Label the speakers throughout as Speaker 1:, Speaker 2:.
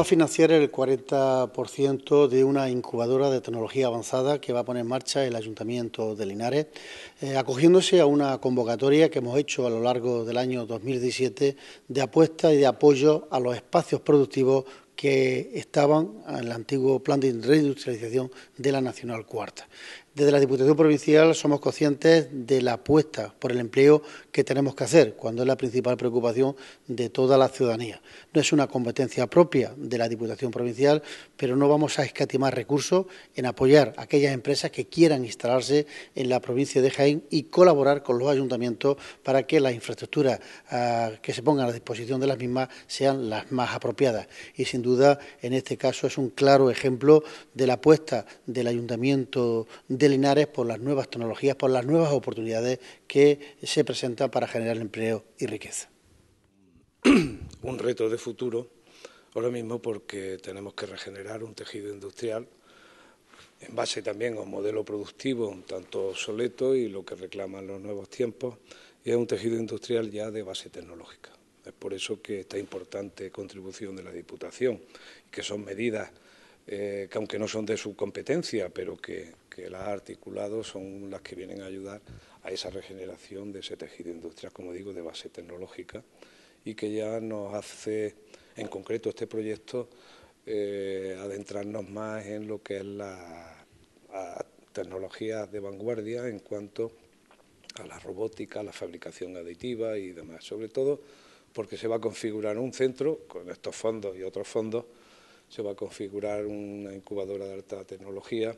Speaker 1: a financiar el 40% de una incubadora de tecnología avanzada que va a poner en marcha el Ayuntamiento de Linares, eh, acogiéndose a una convocatoria que hemos hecho a lo largo del año 2017 de apuesta y de apoyo a los espacios productivos que estaban en el antiguo plan de reindustrialización de la Nacional Cuarta. Desde la Diputación Provincial somos conscientes de la apuesta por el empleo que tenemos que hacer, cuando es la principal preocupación de toda la ciudadanía. No es una competencia propia de la Diputación Provincial, pero no vamos a escatimar recursos en apoyar a aquellas empresas que quieran instalarse en la provincia de Jaén y colaborar con los ayuntamientos para que las infraestructuras ah, que se pongan a disposición de las mismas sean las más apropiadas. Y duda en este caso es un claro ejemplo de la apuesta del Ayuntamiento de Linares por las nuevas tecnologías, por las nuevas oportunidades que se presentan para generar empleo y riqueza.
Speaker 2: Un reto de futuro ahora mismo porque tenemos que regenerar un tejido industrial en base también a un modelo productivo un tanto obsoleto y lo que reclaman los nuevos tiempos, y es un tejido industrial ya de base tecnológica por eso que esta importante contribución de la Diputación, que son medidas eh, que aunque no son de su competencia, pero que, que las ha articulado, son las que vienen a ayudar a esa regeneración de ese tejido industrial, como digo, de base tecnológica, y que ya nos hace, en concreto este proyecto, eh, adentrarnos más en lo que es la tecnología de vanguardia en cuanto a la robótica, la fabricación aditiva y demás. Sobre todo porque se va a configurar un centro, con estos fondos y otros fondos, se va a configurar una incubadora de alta tecnología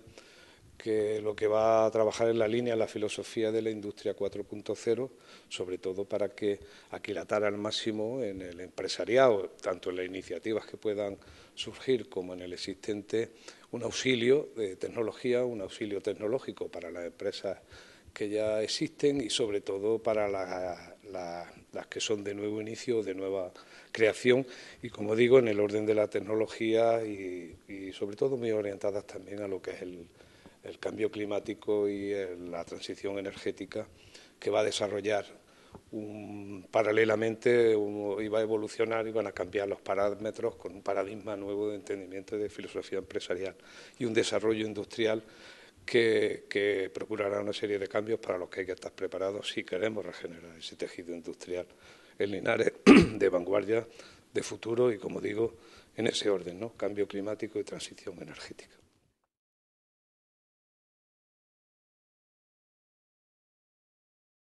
Speaker 2: que lo que va a trabajar en la línea la filosofía de la industria 4.0, sobre todo para que aquilatara al máximo en el empresariado, tanto en las iniciativas que puedan surgir como en el existente, un auxilio de tecnología, un auxilio tecnológico para las empresas que ya existen y sobre todo para las las que son de nuevo inicio, de nueva creación y, como digo, en el orden de la tecnología y, sobre todo muy orientadas también a lo que es el, cambio climático y la transición energética que va a desarrollar paralelamente y va a evolucionar y van a cambiar los parámetros con un paradigma nuevo de entendimiento y de filosofía empresarial y un desarrollo industrial que, procurará una serie de cambios para los que hay que estar preparados si queremos regenerar ese tejido industrial en Linares de vanguardia, de futuro y, como digo, en ese orden, ¿no? cambio climático y transición energética.